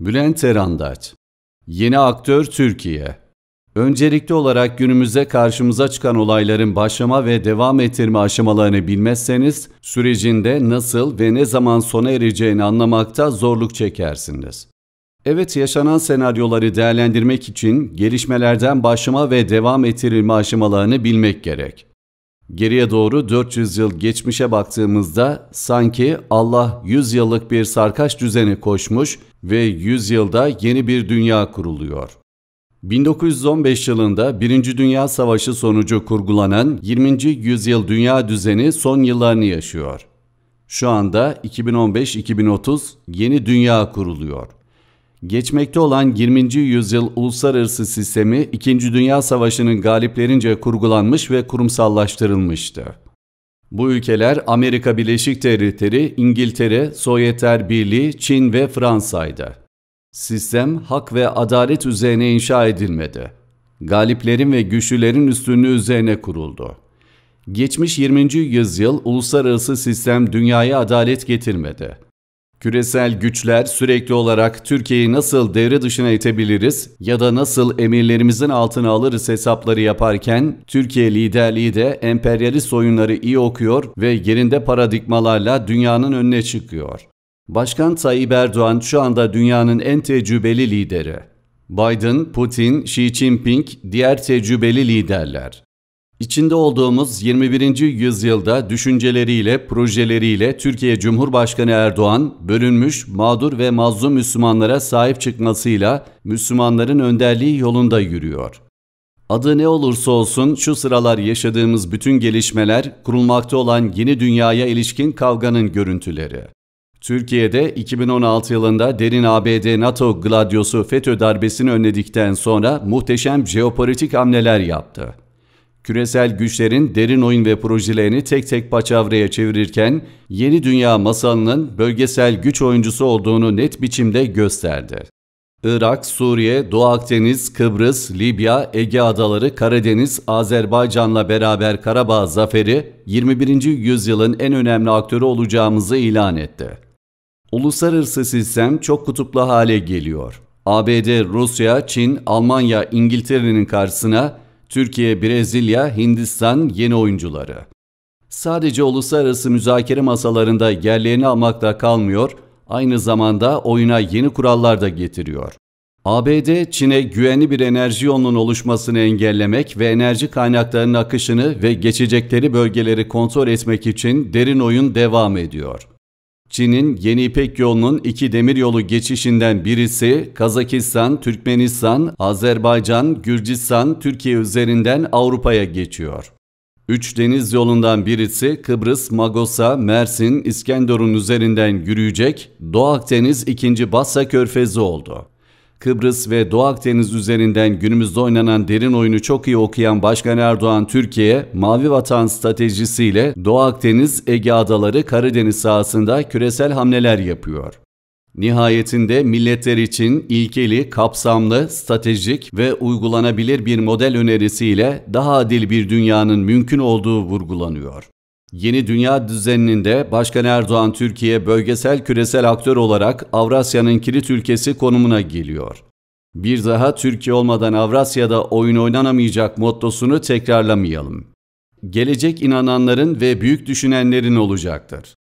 Bülent Erandaç Yeni Aktör Türkiye Öncelikli olarak günümüzde karşımıza çıkan olayların başlama ve devam ettirme aşamalarını bilmezseniz sürecinde nasıl ve ne zaman sona ereceğini anlamakta zorluk çekersiniz. Evet yaşanan senaryoları değerlendirmek için gelişmelerden başlama ve devam ettirilme aşamalarını bilmek gerek. Geriye doğru 400 yıl geçmişe baktığımızda sanki Allah 100 yıllık bir sarkaç düzeni koşmuş ve yüzyılda yeni bir dünya kuruluyor. 1915 yılında Birinci Dünya Savaşı sonucu kurgulanan 20. yüzyıl dünya düzeni son yıllarını yaşıyor. Şu anda 2015-2030 yeni dünya kuruluyor. Geçmekte olan 20. yüzyıl uluslararası sistemi 2. Dünya Savaşı'nın galiplerince kurgulanmış ve kurumsallaştırılmıştı. Bu ülkeler Amerika Birleşik Devletleri, İngiltere, Sovyetler Birliği, Çin ve Fransa'ydı. Sistem hak ve adalet üzerine inşa edilmedi. Galiplerin ve güçlülerin üstünlüğü üzerine kuruldu. Geçmiş 20. yüzyıl uluslararası sistem dünyaya adalet getirmedi. Küresel güçler sürekli olarak Türkiye'yi nasıl devre dışına itebiliriz ya da nasıl emirlerimizin altına alırız hesapları yaparken Türkiye liderliği de emperyalist oyunları iyi okuyor ve yerinde paradigmalarla dünyanın önüne çıkıyor. Başkan Tayyip Erdoğan şu anda dünyanın en tecrübeli lideri. Biden, Putin, Xi Jinping diğer tecrübeli liderler. İçinde olduğumuz 21. yüzyılda düşünceleriyle, projeleriyle Türkiye Cumhurbaşkanı Erdoğan, bölünmüş, mağdur ve mazlum Müslümanlara sahip çıkmasıyla Müslümanların önderliği yolunda yürüyor. Adı ne olursa olsun şu sıralar yaşadığımız bütün gelişmeler kurulmakta olan yeni dünyaya ilişkin kavganın görüntüleri. Türkiye'de 2016 yılında derin ABD NATO gladyosu FETÖ darbesini önledikten sonra muhteşem jeopolitik hamleler yaptı küresel güçlerin derin oyun ve projelerini tek tek paçavraya çevirirken yeni dünya masalının bölgesel güç oyuncusu olduğunu net biçimde gösterdi. Irak, Suriye, Doğu Akdeniz, Kıbrıs, Libya, Ege Adaları, Karadeniz, Azerbaycan'la beraber Karabağ zaferi 21. yüzyılın en önemli aktörü olacağımızı ilan etti. Uluslararası sistem çok kutuplu hale geliyor. ABD, Rusya, Çin, Almanya, İngiltere'nin karşısına Türkiye, Brezilya, Hindistan yeni oyuncuları. Sadece uluslararası müzakere masalarında yerlerini almakla kalmıyor, aynı zamanda oyuna yeni kurallar da getiriyor. ABD, Çin'e güvenli bir enerji yolunun oluşmasını engellemek ve enerji kaynaklarının akışını ve geçecekleri bölgeleri kontrol etmek için derin oyun devam ediyor. Çin'in Yeni İpek Yolu'nun iki demiryolu geçişinden birisi Kazakistan, Türkmenistan, Azerbaycan, Gürcistan, Türkiye üzerinden Avrupa'ya geçiyor. Üç deniz yolundan birisi Kıbrıs, Magosa, Mersin, İskenderun üzerinden yürüyecek Doğu Akdeniz ikinci Basra Körfezi oldu. Kıbrıs ve Doğu Akdeniz üzerinden günümüzde oynanan derin oyunu çok iyi okuyan Başkan Erdoğan Türkiye, Mavi Vatan stratejisiyle Doğu Akdeniz, Ege Adaları, Karadeniz sahasında küresel hamleler yapıyor. Nihayetinde milletler için ilkeli, kapsamlı, stratejik ve uygulanabilir bir model önerisiyle daha adil bir dünyanın mümkün olduğu vurgulanıyor. Yeni dünya düzeninde Başkan Erdoğan Türkiye bölgesel küresel aktör olarak Avrasya'nın kilit ülkesi konumuna geliyor. Bir daha Türkiye olmadan Avrasya'da oyun oynanamayacak mottosunu tekrarlamayalım. Gelecek inananların ve büyük düşünenlerin olacaktır.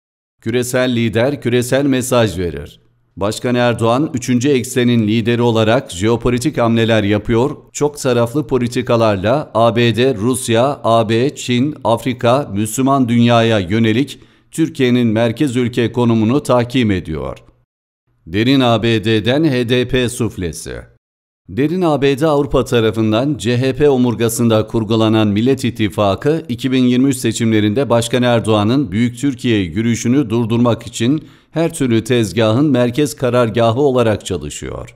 Küresel lider küresel mesaj verir. Başkan Erdoğan, üçüncü eksenin lideri olarak jeopolitik hamleler yapıyor, çok taraflı politikalarla ABD, Rusya, AB, Çin, Afrika, Müslüman dünyaya yönelik Türkiye'nin merkez ülke konumunu tahkim ediyor. Derin ABD'den HDP suflesi Derin ABD Avrupa tarafından CHP omurgasında kurgulanan Millet İttifakı 2023 seçimlerinde Başkan Erdoğan'ın Büyük Türkiye yürüyüşünü durdurmak için her türlü tezgahın merkez karargahı olarak çalışıyor.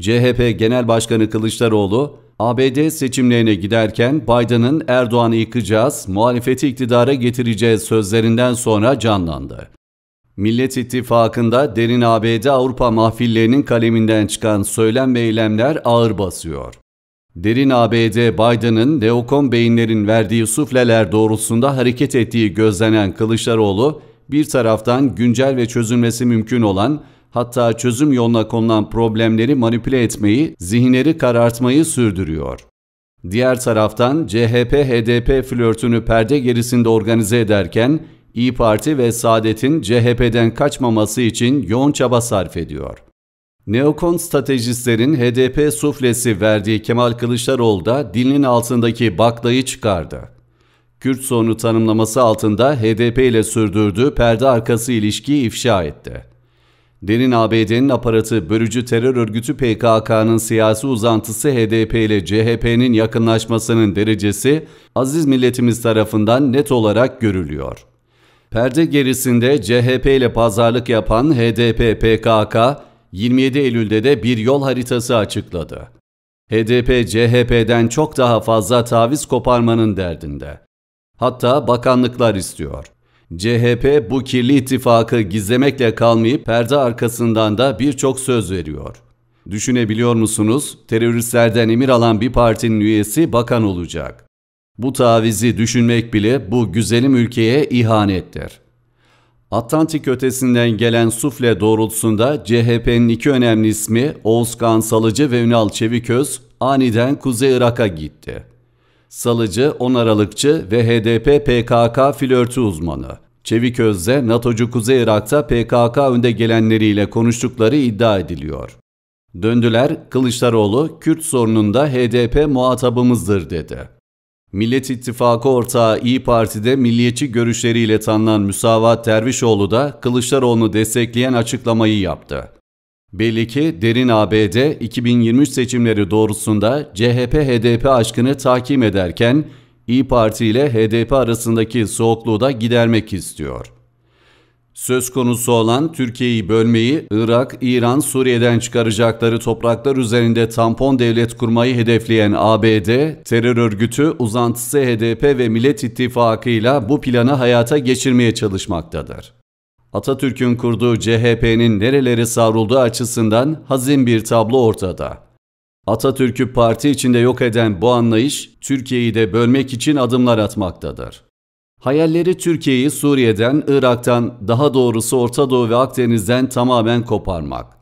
CHP Genel Başkanı Kılıçdaroğlu, ABD seçimlerine giderken Biden'ın Erdoğan'ı yıkacağız, muhalefeti iktidara getireceğiz sözlerinden sonra canlandı. Millet İttifakı'nda derin ABD Avrupa mahfillerinin kaleminden çıkan söylem ve eylemler ağır basıyor. Derin ABD Biden'ın neokon beyinlerin verdiği sufleler doğrultusunda hareket ettiği gözlenen Kılıçdaroğlu, bir taraftan güncel ve çözülmesi mümkün olan hatta çözüm yoluna konulan problemleri manipüle etmeyi, zihinleri karartmayı sürdürüyor. Diğer taraftan CHP-HDP flörtünü perde gerisinde organize ederken İyi Parti ve Saadet'in CHP'den kaçmaması için yoğun çaba sarf ediyor. Neokon stratejistlerin HDP suflesi verdiği Kemal Kılıçdaroğlu da dilinin altındaki baklayı çıkardı. Kürt sorunu tanımlaması altında HDP ile sürdürdüğü perde arkası ilişkiyi ifşa etti. Derin ABD'nin aparatı bölücü terör örgütü PKK'nın siyasi uzantısı HDP ile CHP'nin yakınlaşmasının derecesi aziz milletimiz tarafından net olarak görülüyor. Perde gerisinde CHP ile pazarlık yapan HDP-PKK 27 Eylül'de de bir yol haritası açıkladı. HDP, CHP'den çok daha fazla taviz koparmanın derdinde. Hatta bakanlıklar istiyor. CHP bu kirli ittifakı gizlemekle kalmayıp perde arkasından da birçok söz veriyor. Düşünebiliyor musunuz? Teröristlerden emir alan bir partinin üyesi bakan olacak. Bu tavizi düşünmek bile bu güzelim ülkeye ihanettir. Atlantik ötesinden gelen sufle doğrultusunda CHP'nin iki önemli ismi Oğuzkan Salıcı ve Ünal Çeviköz aniden Kuzey Irak'a gitti. Salıcı, 10 Aralıkçı ve HDP-PKK flörtü uzmanı. Çeviköz'de NATO'cu Kuzey Irak'ta PKK önde gelenleriyle konuştukları iddia ediliyor. Döndüler, Kılıçdaroğlu, Kürt sorununda HDP muhatabımızdır dedi. Millet İttifakı ortağı İyi Parti'de milliyetçi görüşleriyle tanınan Müsavat Dervişoğlu da Kılıçdaroğlu'nu destekleyen açıklamayı yaptı. Belli ki derin ABD 2023 seçimleri doğrusunda CHP-HDP aşkını takip ederken İyi Parti ile HDP arasındaki soğukluğu da gidermek istiyor. Söz konusu olan Türkiye'yi bölmeyi, Irak, İran, Suriye'den çıkaracakları topraklar üzerinde tampon devlet kurmayı hedefleyen ABD, terör örgütü uzantısı HDP ve Millet ile bu planı hayata geçirmeye çalışmaktadır. Atatürk'ün kurduğu CHP'nin nereleri savrulduğu açısından hazin bir tablo ortada. Atatürk'ü parti içinde yok eden bu anlayış Türkiye'yi de bölmek için adımlar atmaktadır. Hayalleri Türkiye'yi Suriye'den, Irak'tan, daha doğrusu Orta Doğu ve Akdeniz'den tamamen koparmak.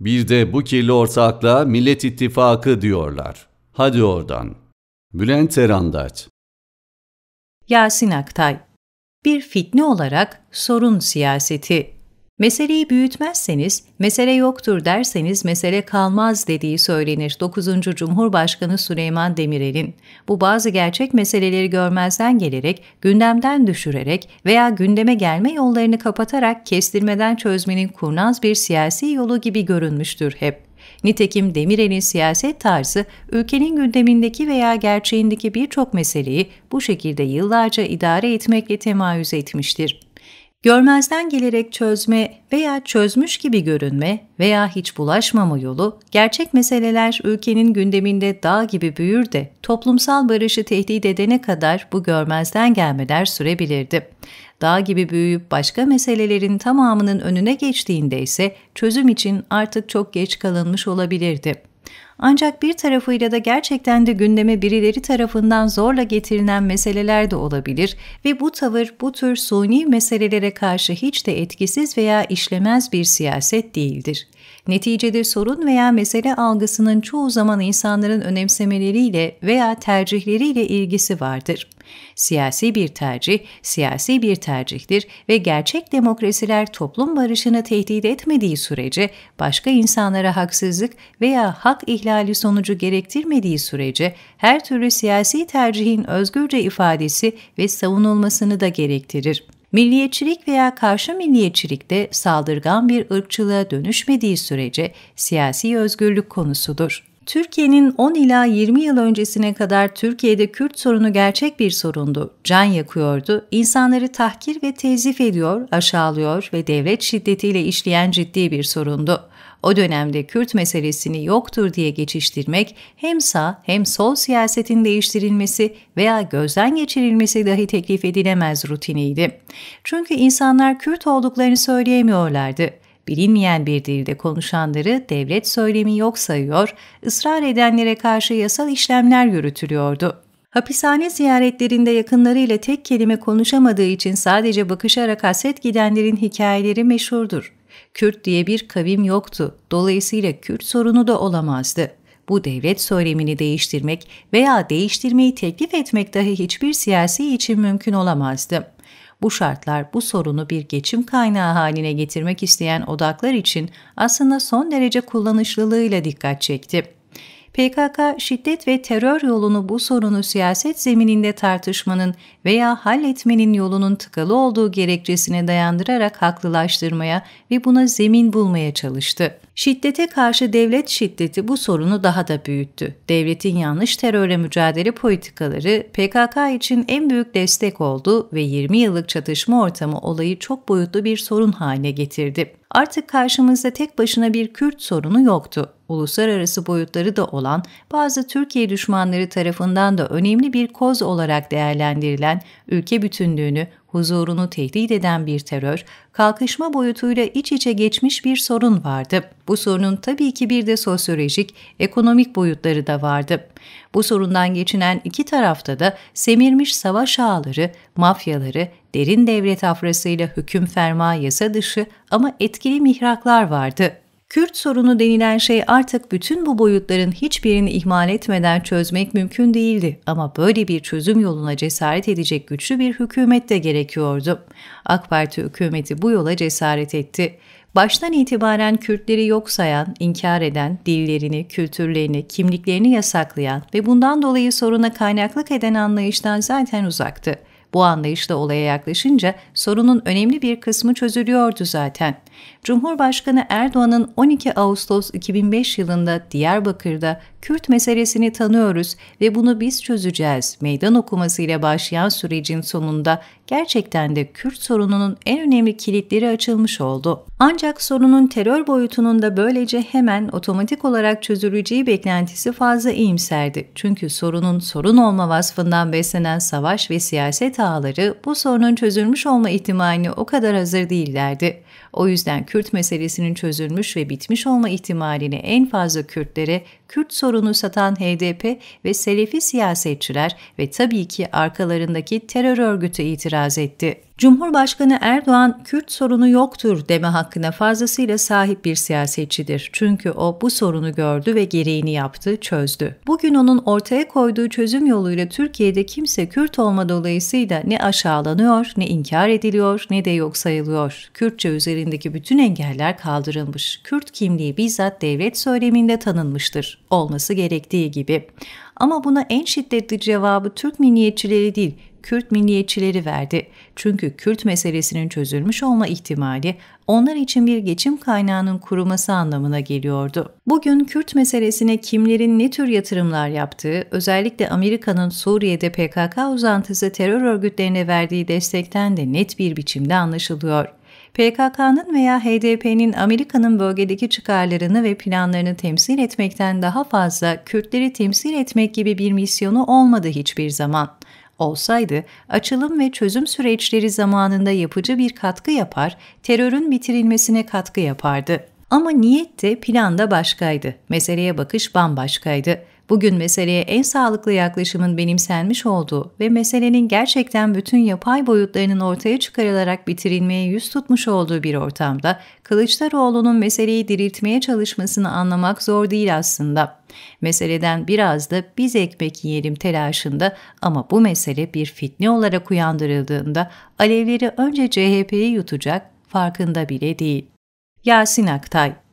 Bir de bu kirli ortakla Millet İttifakı diyorlar. Hadi oradan. Bülent Terandaç Yasin Aktay bir fitne olarak sorun siyaseti. Meseleyi büyütmezseniz, mesele yoktur derseniz mesele kalmaz dediği söylenir 9. Cumhurbaşkanı Süleyman Demirel'in. Bu bazı gerçek meseleleri görmezden gelerek, gündemden düşürerek veya gündeme gelme yollarını kapatarak kestirmeden çözmenin kurnaz bir siyasi yolu gibi görünmüştür hep. Nitekim Demirel'in siyaset tarzı ülkenin gündemindeki veya gerçeğindeki birçok meseleyi bu şekilde yıllarca idare etmekle temayüz etmiştir. Görmezden gelerek çözme veya çözmüş gibi görünme veya hiç bulaşmama yolu, gerçek meseleler ülkenin gündeminde dağ gibi büyür de toplumsal barışı tehdit edene kadar bu görmezden gelmeler sürebilirdi. Dağ gibi büyüyüp başka meselelerin tamamının önüne geçtiğinde ise çözüm için artık çok geç kalınmış olabilirdi. Ancak bir tarafıyla da gerçekten de gündeme birileri tarafından zorla getirilen meseleler de olabilir ve bu tavır bu tür suni meselelere karşı hiç de etkisiz veya işlemez bir siyaset değildir. Neticede sorun veya mesele algısının çoğu zaman insanların önemsemeleriyle veya tercihleriyle ilgisi vardır. Siyasi bir tercih, siyasi bir tercihtir ve gerçek demokrasiler toplum barışını tehdit etmediği sürece, başka insanlara haksızlık veya hak ihlali sonucu gerektirmediği sürece, her türlü siyasi tercihin özgürce ifadesi ve savunulmasını da gerektirir. Milliyetçilik veya karşı de saldırgan bir ırkçılığa dönüşmediği sürece siyasi özgürlük konusudur. Türkiye'nin 10 ila 20 yıl öncesine kadar Türkiye'de Kürt sorunu gerçek bir sorundu. Can yakıyordu, insanları tahkir ve tezif ediyor, aşağılıyor ve devlet şiddetiyle işleyen ciddi bir sorundu o dönemde Kürt meselesini yoktur diye geçiştirmek hem sağ hem sol siyasetin değiştirilmesi veya gözden geçirilmesi dahi teklif edilemez rutiniydi. Çünkü insanlar Kürt olduklarını söyleyemiyorlardı bilinmeyen bir dilde konuşanları devlet söylemi yok sayıyor, ısrar edenlere karşı yasal işlemler yürütülüyordu. Hapishane ziyaretlerinde yakınlarıyla tek kelime konuşamadığı için sadece bakışarak hasret gidenlerin hikayeleri meşhurdur. Kürt diye bir kavim yoktu. Dolayısıyla Kürt sorunu da olamazdı. Bu devlet söylemini değiştirmek veya değiştirmeyi teklif etmek dahi hiçbir siyasi için mümkün olamazdı. Bu şartlar bu sorunu bir geçim kaynağı haline getirmek isteyen odaklar için aslında son derece kullanışlılığıyla dikkat çekti. PKK şiddet ve terör yolunu bu sorunu siyaset zemininde tartışmanın veya halletmenin yolunun tıkalı olduğu gerekçesine dayandırarak haklılaştırmaya ve buna zemin bulmaya çalıştı. Şiddete karşı devlet şiddeti bu sorunu daha da büyüttü. Devletin yanlış terörle mücadele politikaları PKK için en büyük destek oldu ve 20 yıllık çatışma ortamı olayı çok boyutlu bir sorun haline getirdi. Artık karşımızda tek başına bir Kürt sorunu yoktu. Uluslararası boyutları da olan, bazı Türkiye düşmanları tarafından da önemli bir koz olarak değerlendirilen ülke bütünlüğünü, huzurunu tehdit eden bir terör, kalkışma boyutuyla iç içe geçmiş bir sorun vardı. Bu sorunun tabii ki bir de sosyolojik, ekonomik boyutları da vardı. Bu sorundan geçinen iki tarafta da semirmiş savaş ağları, mafyaları, derin devlet afrasıyla hüküm ferma yasa dışı ama etkili mihraklar vardı. Kürt sorunu denilen şey artık bütün bu boyutların hiçbirini ihmal etmeden çözmek mümkün değildi ama böyle bir çözüm yoluna cesaret edecek güçlü bir hükümet de gerekiyordu. AK Parti hükümeti bu yola cesaret etti. Baştan itibaren Kürtleri yok sayan, inkar eden, dillerini, kültürlerini, kimliklerini yasaklayan ve bundan dolayı soruna kaynaklık eden anlayıştan zaten uzaktı. Bu anlayışla olaya yaklaşınca sorunun önemli bir kısmı çözülüyordu zaten. Cumhurbaşkanı Erdoğan'ın 12 Ağustos 2005 yılında Diyarbakır'da Kürt meselesini tanıyoruz ve bunu biz çözeceğiz. Meydan okumasıyla başlayan sürecin sonunda gerçekten de Kürt sorununun en önemli kilitleri açılmış oldu. Ancak sorunun terör boyutunun da böylece hemen otomatik olarak çözüleceği beklentisi fazla iyimserdi. Çünkü sorunun sorun olma vasfından beslenen savaş ve siyaset ağları bu sorunun çözülmüş olma ihtimalini o kadar hazır değillerdi. O yüzden Kürt meselesinin çözülmüş ve bitmiş olma ihtimalini en fazla Kürtlere, Kürt sorunu satan HDP ve Selefi siyasetçiler ve tabii ki arkalarındaki terör örgütü itiraz etti. Cumhurbaşkanı Erdoğan Kürt sorunu yoktur deme hakkına fazlasıyla sahip bir siyasetçidir. Çünkü o bu sorunu gördü ve gereğini yaptı, çözdü. Bugün onun ortaya koyduğu çözüm yoluyla Türkiye'de kimse Kürt olma dolayısıyla ne aşağılanıyor, ne inkar ediliyor, ne de yok sayılıyor. Kürtçe üzerindeki bütün engeller kaldırılmış. Kürt kimliği bizzat devlet söyleminde tanınmıştır. Olması gerektiği gibi. Ama buna en şiddetli cevabı Türk milliyetçileri değil, Kürt milliyetçileri verdi. Çünkü Kürt meselesinin çözülmüş olma ihtimali onlar için bir geçim kaynağının kuruması anlamına geliyordu. Bugün Kürt meselesine kimlerin ne tür yatırımlar yaptığı, özellikle Amerika'nın Suriye'de PKK uzantısı terör örgütlerine verdiği destekten de net bir biçimde anlaşılıyor. PKK'nın veya HDP'nin Amerika'nın bölgedeki çıkarlarını ve planlarını temsil etmekten daha fazla Kürtleri temsil etmek gibi bir misyonu olmadı hiçbir zaman olsaydı açılım ve çözüm süreçleri zamanında yapıcı bir katkı yapar, terörün bitirilmesine katkı yapardı. Ama niyet de planda başkaydı. Meseleye bakış bambaşkaydı. Bugün meseleye en sağlıklı yaklaşımın benimsenmiş olduğu ve meselenin gerçekten bütün yapay boyutlarının ortaya çıkarılarak bitirilmeye yüz tutmuş olduğu bir ortamda Kılıçdaroğlu'nun meseleyi diriltmeye çalışmasını anlamak zor değil aslında. Meseleden biraz da biz ekmek yiyelim telaşında ama bu mesele bir fitne olarak uyandırıldığında alevleri önce CHP'yi yutacak farkında bile değil. Yasin Aktay